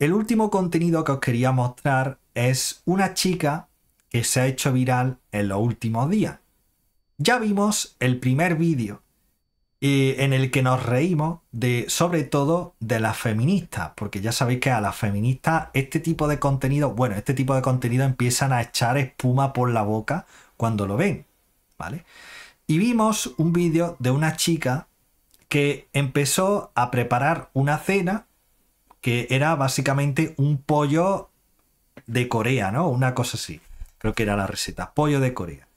El último contenido que os quería mostrar es una chica que se ha hecho viral en los últimos días. Ya vimos el primer vídeo eh, en el que nos reímos de, sobre todo, de las feministas, porque ya sabéis que a las feministas este tipo de contenido, bueno, este tipo de contenido empiezan a echar espuma por la boca cuando lo ven, ¿vale? Y vimos un vídeo de una chica que empezó a preparar una cena que era básicamente un pollo de Corea, ¿no? Una cosa así. Creo que era la receta, pollo de Corea.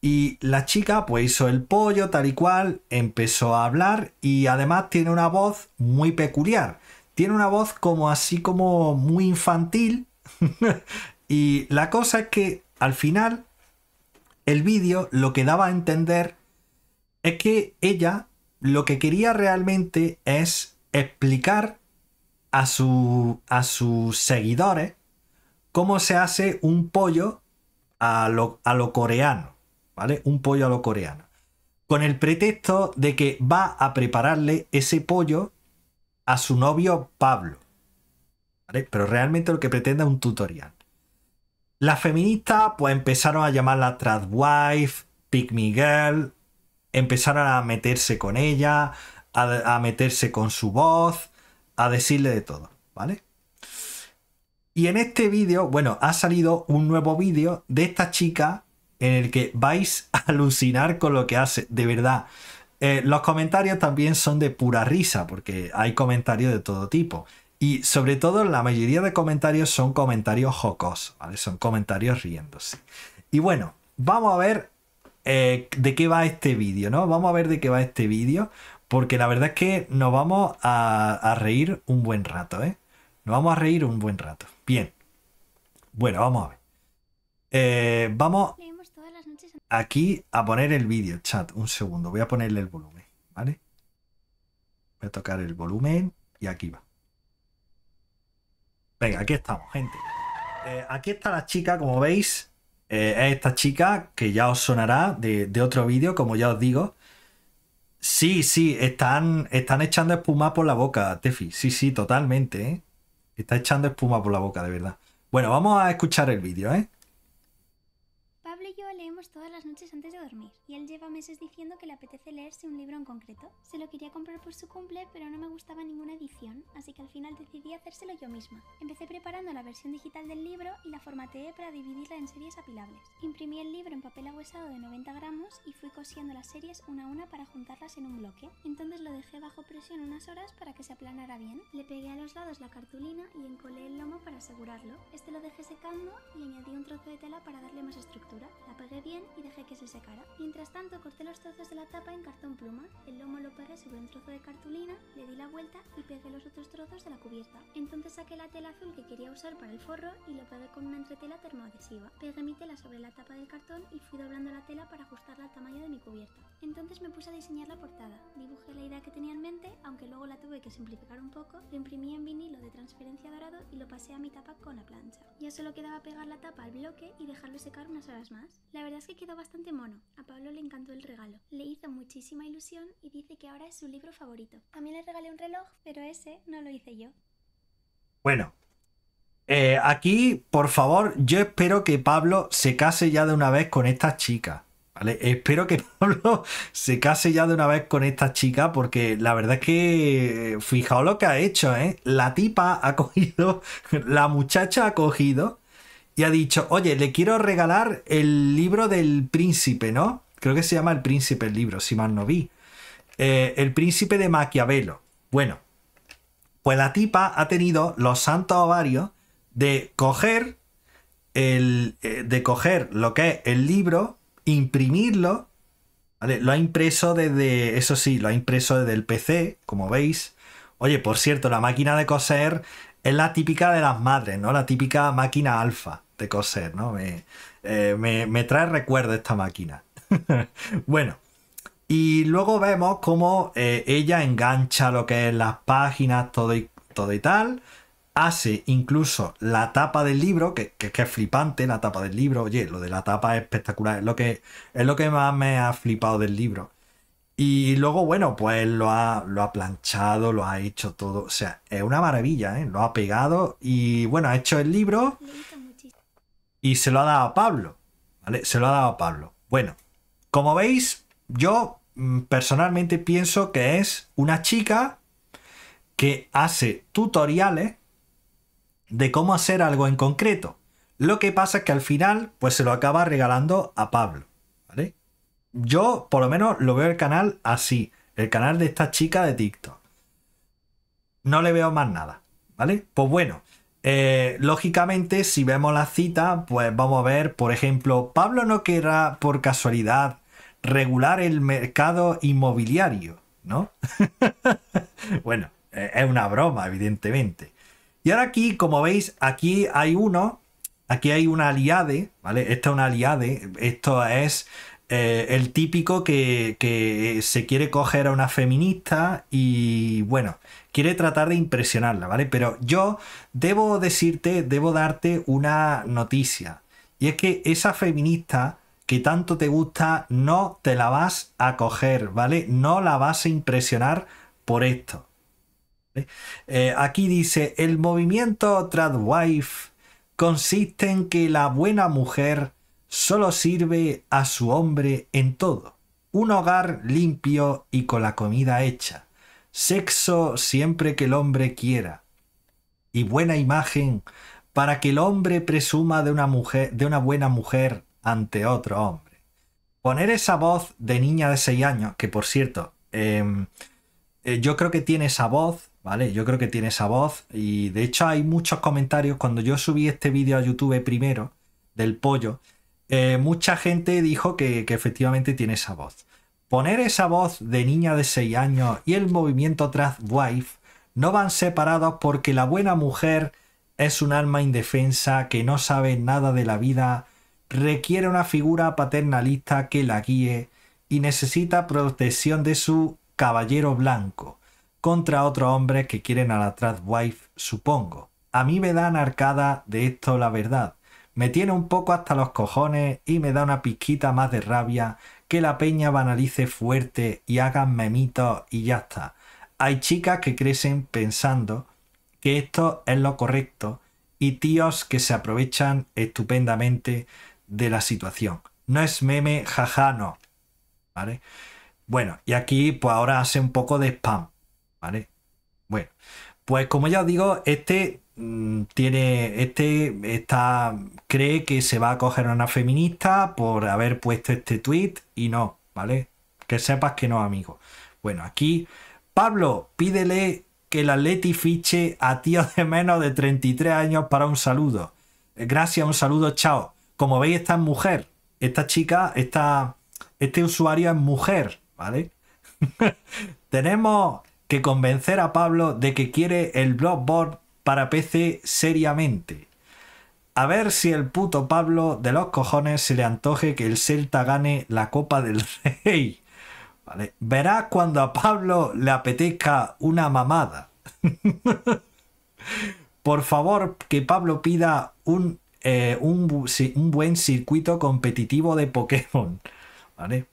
Y la chica pues hizo el pollo tal y cual, empezó a hablar y además tiene una voz muy peculiar. Tiene una voz como así como muy infantil. y la cosa es que al final el vídeo lo que daba a entender es que ella lo que quería realmente es explicar a, su, a sus seguidores cómo se hace un pollo a lo, a lo coreano, ¿vale? Un pollo a lo coreano. Con el pretexto de que va a prepararle ese pollo a su novio Pablo. ¿vale? Pero realmente lo que pretende es un tutorial. Las feministas pues empezaron a llamarla Tradwife, Pick Me Girl, empezaron a meterse con ella, a meterse con su voz, decirle de todo, ¿vale? Y en este vídeo, bueno, ha salido un nuevo vídeo de esta chica en el que vais a alucinar con lo que hace, de verdad. Eh, los comentarios también son de pura risa, porque hay comentarios de todo tipo. Y sobre todo, la mayoría de comentarios son comentarios jocos Son comentarios riéndose. Y bueno, vamos a ver eh, de qué va este vídeo, ¿no? Vamos a ver de qué va este vídeo porque la verdad es que nos vamos a, reír un buen rato, ¿eh? Nos vamos a reír un buen rato. Bien. Bueno, vamos a ver. Eh, vamos aquí a poner el vídeo, chat. Un segundo, voy a ponerle el volumen, ¿vale? Voy a tocar el volumen y aquí va. Venga, aquí estamos, gente. Eh, aquí está la chica, como veis. Eh, es esta chica que ya os sonará de, de otro vídeo, como ya os digo. Sí, sí, están, están echando espuma por la boca, Tefi. Sí, sí, totalmente. ¿eh? Está echando espuma por la boca, de verdad. Bueno, vamos a escuchar el vídeo, ¿eh? leemos todas las noches antes de dormir y él lleva meses diciendo que le apetece leerse un libro en concreto. Se lo quería comprar por su cumple, pero no me gustaba ninguna edición, así que al final decidí hacérselo yo misma. Empecé preparando la versión digital del libro y la formateé para dividirla en series apilables. Imprimí el libro en papel aguesado de 90 gramos y fui cosiendo las series una a una para juntarlas en un bloque. Entonces lo dejé bajo presión unas horas para que se aplanara bien. Le pegué a los lados la cartulina y encolé el lomo para asegurarlo. Este lo dejé secando y añadí un trozo de tela para darle más estructura. La pegué bien y dejé que se secara. Mientras tanto corté los trozos de la tapa en cartón pluma, el lomo lo pegué sobre un trozo de cartulina, le di la vuelta y pegué los otros trozos de la cubierta. Entonces saqué la tela azul que quería usar para el forro y lo pegué con una entretela termoadhesiva. Pegué mi tela sobre la tapa del cartón y fui doblando la tela para ajustarla al tamaño de mi cubierta. Entonces me puse a diseñar la portada. Dibujé la idea que tenía en mente, aunque luego la tuve que simplificar un poco, lo imprimí en vinilo de transferencia dorado y lo pasé a mi tapa con la plancha. Ya solo quedaba pegar la tapa al bloque y dejarlo secar unas horas más. La verdad es que quedó bastante mono. A Pablo le encantó el regalo. Le hizo muchísima ilusión y dice que ahora es su libro favorito. A mí le regalé un reloj, pero ese no lo hice yo. Bueno, eh, aquí, por favor, yo espero que Pablo se case ya de una vez con esta chica. ¿Vale? Espero que Pablo se case ya de una vez con esta chica porque la verdad es que eh, fijaos lo que ha hecho, ¿eh? La tipa ha cogido, la muchacha ha cogido y ha dicho, oye, le quiero regalar el libro del príncipe, ¿no? Creo que se llama El príncipe el libro, si mal no vi. Eh, el príncipe de Maquiavelo. Bueno, pues la tipa ha tenido los santos ovarios de coger, el, eh, de coger lo que es el libro, imprimirlo, ¿vale? Lo ha impreso desde, eso sí, lo ha impreso desde el PC, como veis. Oye, por cierto, la máquina de coser es la típica de las madres, ¿no? La típica máquina alfa de coser, ¿no? Me, eh, trae recuerdo esta máquina. bueno, y luego vemos cómo eh, ella engancha lo que es las páginas, todo y, todo y tal. Hace incluso la tapa del libro, que, que, que, es flipante la tapa del libro. Oye, lo de la tapa es espectacular. Es lo que, es lo que más me ha flipado del libro. Y luego, bueno, pues lo ha, lo ha planchado, lo ha hecho todo. O sea, es una maravilla, ¿eh? Lo ha pegado y, bueno, ha hecho el libro y se lo ha dado a Pablo. ¿Vale? Se lo ha dado a Pablo. Bueno, como veis, yo mm, personalmente pienso que es una chica que hace tutoriales de cómo hacer algo en concreto. Lo que pasa es que al final, pues se lo acaba regalando a Pablo. Yo, por lo menos, lo veo el canal así. El canal de esta chica de TikTok. No le veo más nada. ¿Vale? Pues bueno. Eh, lógicamente, si vemos la cita, pues vamos a ver, por ejemplo, Pablo no querrá por casualidad regular el mercado inmobiliario, ¿no? bueno, eh, es una broma, evidentemente. Y ahora aquí, como veis, aquí hay uno, aquí hay una aliade, ¿vale? Esta es una aliade, esto es eh, el típico que, se quiere coger a una feminista y bueno, quiere tratar de impresionarla, ¿vale? Pero yo debo decirte, debo darte una noticia. Y es que esa feminista que tanto te gusta, no te la vas a coger, ¿vale? No la vas a impresionar por esto. Eh, aquí dice, el movimiento Tradwife consiste en que la buena mujer solo sirve a su hombre en todo. Un hogar limpio y con la comida hecha. Sexo siempre que el hombre quiera. Y buena imagen para que el hombre presuma de una, mujer, de una buena mujer ante otro hombre. Poner esa voz de niña de 6 años, que por cierto, em, eh, yo creo que tiene esa voz, ¿vale? Yo creo que tiene esa voz. Y de hecho hay muchos comentarios cuando yo subí este vídeo a YouTube primero del pollo, eh, mucha gente dijo que, efectivamente tiene esa voz. Poner esa voz de niña de 6 años y el movimiento wife no van separados porque la buena mujer es un alma indefensa que no sabe nada de la vida, requiere una figura paternalista que la guíe y necesita protección de su caballero blanco contra otros hombres que quieren a la wife, supongo. A mí me dan arcada de esto la verdad me tiene un poco hasta los cojones y me da una pizquita más de rabia que la peña banalice fuerte y hagan memitos y ya está. Hay chicas que crecen pensando que esto es lo correcto y tíos que se aprovechan estupendamente de la situación. No es meme, jaja, no. ¿Vale? Bueno, y aquí pues ahora hace un poco de spam, ¿vale? Bueno, pues como ya os digo, este Mm, tiene este está cree que se va a coger a una feminista por haber puesto este tweet y no, ¿vale? Que sepas que no, amigo. Bueno, aquí Pablo, pídele que el Atleti fiche a tíos de menos de 33 años para un saludo. Eh, gracias, un saludo, chao. Como veis, esta es mujer. Esta chica, está este usuario es mujer, ¿vale? Tenemos que convencer a Pablo de que quiere el board para PC seriamente. A ver si el puto Pablo de los cojones se le antoje que el Celta gane la Copa del Rey. Vale. cuando a Pablo le apetezca una mamada. Por favor, que Pablo pida un, eh, un, buen circuito competitivo de Pokémon. ¿Vale?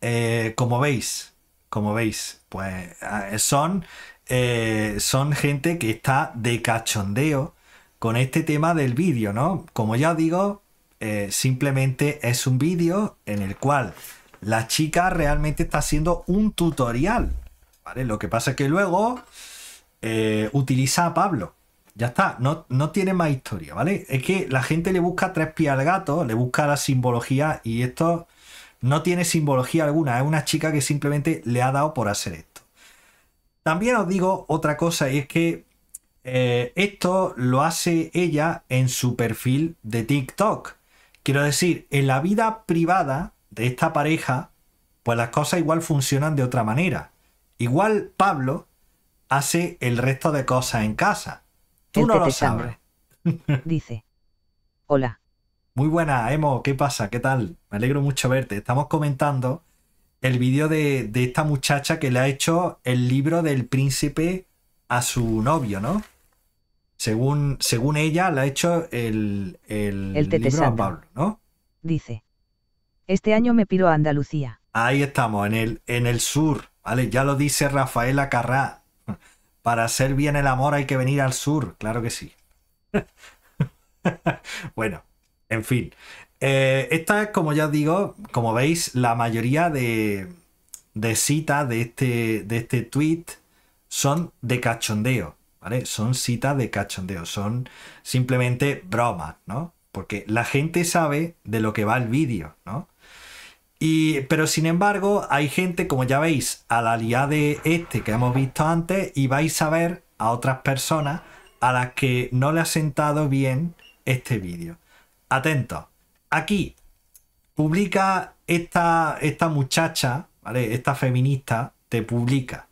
Eh, como veis, como veis, pues eh, son eh, son gente que está de cachondeo con este tema del vídeo, ¿no? Como ya os digo, eh, simplemente es un vídeo en el cual la chica realmente está haciendo un tutorial, ¿vale? Lo que pasa es que luego eh, utiliza a Pablo. Ya está, no, no, tiene más historia, ¿vale? Es que la gente le busca tres pies al gato, le busca la simbología y esto no tiene simbología alguna. Es una chica que simplemente le ha dado por hacer esto. También os digo otra cosa y es que eh, esto lo hace ella en su perfil de TikTok. Quiero decir, en la vida privada de esta pareja, pues las cosas igual funcionan de otra manera. Igual Pablo hace el resto de cosas en casa. Tú no lo sabes. Dice. Hola. Muy buena, Emo. ¿Qué pasa? ¿Qué tal? Me alegro mucho verte. Estamos comentando el vídeo de, esta muchacha que le ha hecho el libro del príncipe a su novio, ¿no? Según, según ella, le ha hecho el, el, libro a Pablo, ¿no? Dice, este año me piro a Andalucía. Ahí estamos, en el, en el sur, ¿vale? Ya lo dice Rafaela Carrá. Para hacer bien el amor hay que venir al sur, claro que sí. bueno, en fin. Eh, esta como ya os digo, como veis, la mayoría de, citas de este, de este tweet son de cachondeo, ¿vale? Son citas de cachondeo, son simplemente bromas, ¿no? Porque la gente sabe de lo que va el vídeo, ¿no? Y, pero sin embargo, hay gente, como ya veis, a la de este que hemos visto antes, y vais a ver a otras personas a las que no le ha sentado bien este vídeo. Atentos aquí publica esta, muchacha, ¿vale? Esta feminista te publica.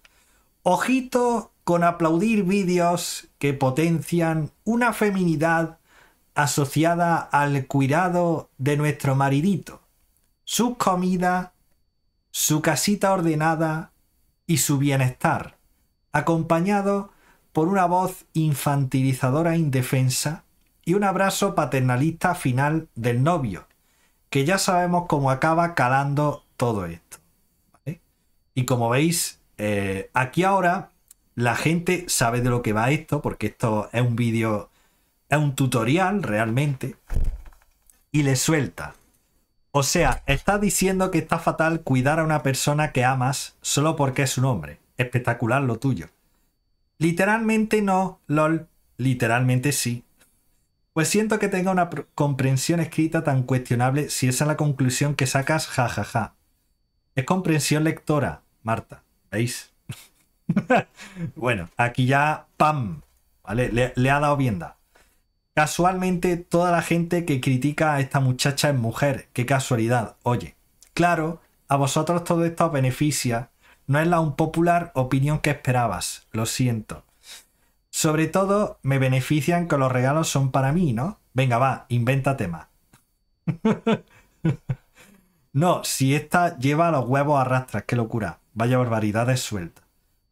Ojito con aplaudir vídeos que potencian una feminidad asociada al cuidado de nuestro maridito, Su comida, su casita ordenada y su bienestar, acompañado por una voz infantilizadora indefensa y un abrazo paternalista final del novio, que ya sabemos cómo acaba calando todo esto. Y como veis, eh, aquí ahora la gente sabe de lo que va esto, porque esto es un vídeo, es un tutorial realmente, y le suelta. O sea, está diciendo que está fatal cuidar a una persona que amas solo porque es un hombre. Espectacular lo tuyo. Literalmente no, lol. Literalmente sí. Pues siento que tenga una comprensión escrita tan cuestionable si esa es la conclusión que sacas, jajaja. Ja, ja. Es comprensión lectora, Marta. ¿Veis? bueno, aquí ya, ¡pam! ¿Vale? Le, ha dado vienda. Casualmente, toda la gente que critica a esta muchacha es mujer. ¡Qué casualidad! Oye, claro, a vosotros todo esto os beneficia. No es la un popular opinión que esperabas. Lo siento. Sobre todo me benefician que los regalos son para mí, ¿no? Venga, va, invéntate más. no, si esta lleva los huevos a rastras, qué locura. Vaya barbaridades sueltas.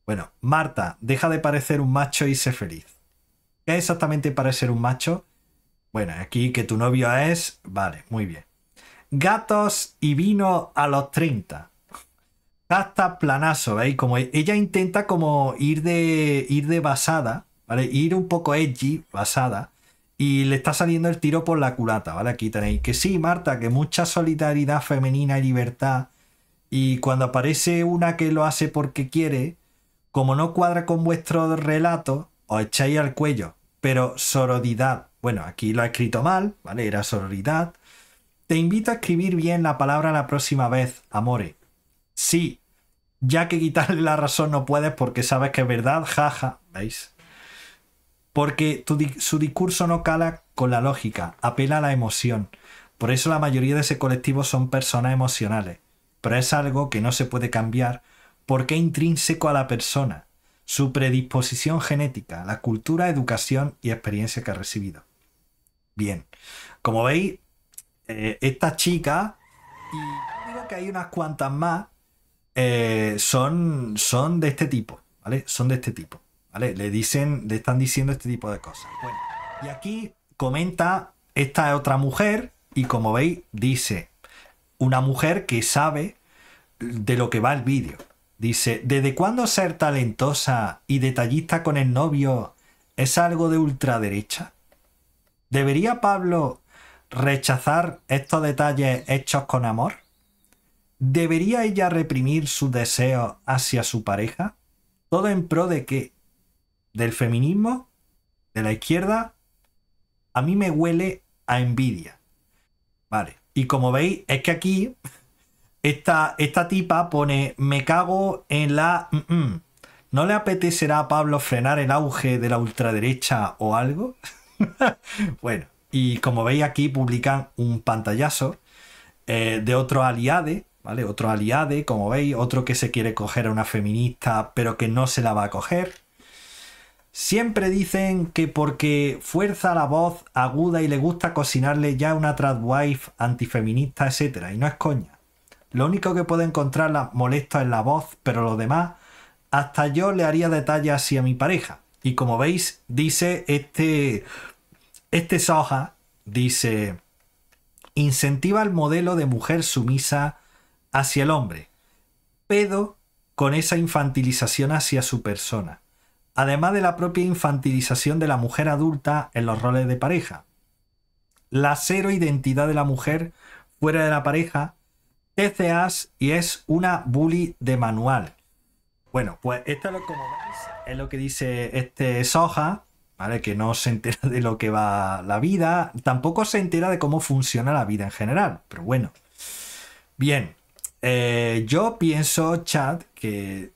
Bueno, Marta, deja de parecer un macho y sé feliz. ¿Qué es exactamente parecer un macho? Bueno, aquí que tu novio es... Vale, muy bien. Gatos y vino a los 30. Hasta planazo, ¿veis? Como ella intenta como ir de, ir de basada Ir un poco edgy, basada, y le está saliendo el tiro por la culata, ¿vale? Aquí tenéis que sí, Marta, que mucha solidaridad femenina y libertad, y cuando aparece una que lo hace porque quiere, como no cuadra con vuestro relato, os echáis al cuello, pero sororidad, bueno, aquí lo ha escrito mal, ¿vale? Era sororidad. Te invito a escribir bien la palabra la próxima vez, amore. Sí, ya que quitarle la razón no puedes porque sabes que es verdad, jaja, ¿veis? porque su discurso no cala con la lógica, apela a la emoción. Por eso la mayoría de ese colectivo son personas emocionales, pero es algo que no se puede cambiar porque es intrínseco a la persona, su predisposición genética, la cultura, educación y experiencia que ha recibido. Bien, como veis, estas eh, esta chica, y digo que hay unas cuantas más, eh, son, son de este tipo, ¿vale? Son de este tipo. Le dicen, le están diciendo este tipo de cosas. y aquí comenta esta otra mujer y como veis dice una mujer que sabe de lo que va el vídeo. Dice, ¿desde cuándo ser talentosa y detallista con el novio es algo de ultraderecha? ¿Debería Pablo rechazar estos detalles hechos con amor? ¿Debería ella reprimir sus deseos hacia su pareja? ¿Todo en pro de que del feminismo, de la izquierda, a mí me huele a envidia. Vale. Y como veis, es que aquí esta, esta tipa pone, me cago en la... ¿No le apetecerá a Pablo frenar el auge de la ultraderecha o algo? bueno, y como veis aquí publican un pantallazo eh, de otro aliade, ¿vale? Otro aliade, como veis, otro que se quiere coger a una feminista pero que no se la va a coger. Siempre dicen que porque fuerza la voz aguda y le gusta cocinarle ya una tradwife antifeminista, etc. Y no es coña. Lo único que puedo encontrarla molesta es la voz, pero lo demás, hasta yo le haría detalles hacia a mi pareja. Y como veis, dice este, este Soja, dice, incentiva el modelo de mujer sumisa hacia el hombre, pero con esa infantilización hacia su persona además de la propia infantilización de la mujer adulta en los roles de pareja. La cero identidad de la mujer fuera de la pareja, TCAs y es una bully de manual. Bueno, pues esto es lo, como es lo que dice este Soja, ¿vale? Que no se entera de lo que va la vida, tampoco se entera de cómo funciona la vida en general, pero bueno. Bien, eh, yo pienso, Chad, que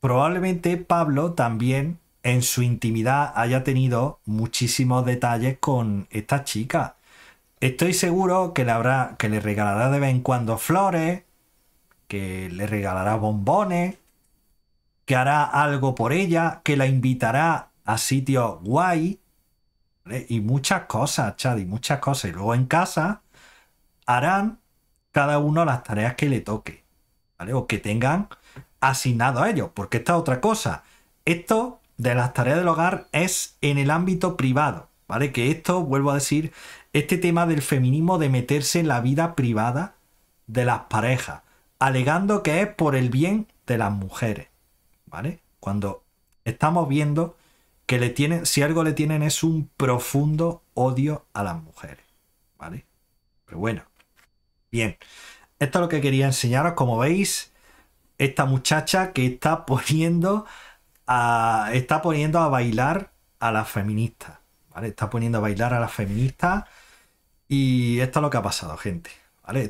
probablemente Pablo también en su intimidad haya tenido muchísimos detalles con esta chica. Estoy seguro que le habrá, que le regalará de vez en cuando flores, que le regalará bombones, que hará algo por ella, que la invitará a sitios guay y muchas cosas, Chad, y muchas cosas. Y luego en casa harán cada uno las tareas que le toque, ¿vale? O que tengan asignado a ellos, porque esta otra cosa. Esto de las tareas del hogar es en el ámbito privado, ¿vale? Que esto, vuelvo a decir, este tema del feminismo de meterse en la vida privada de las parejas, alegando que es por el bien de las mujeres, ¿vale? Cuando estamos viendo que le tienen, si algo le tienen es un profundo odio a las mujeres, ¿vale? Pero bueno, bien, esto es lo que quería enseñaros, como veis, esta muchacha que está poniendo a, está poniendo a bailar a las feministas. ¿vale? Está poniendo a bailar a las feministas. Y esto es lo que ha pasado, gente.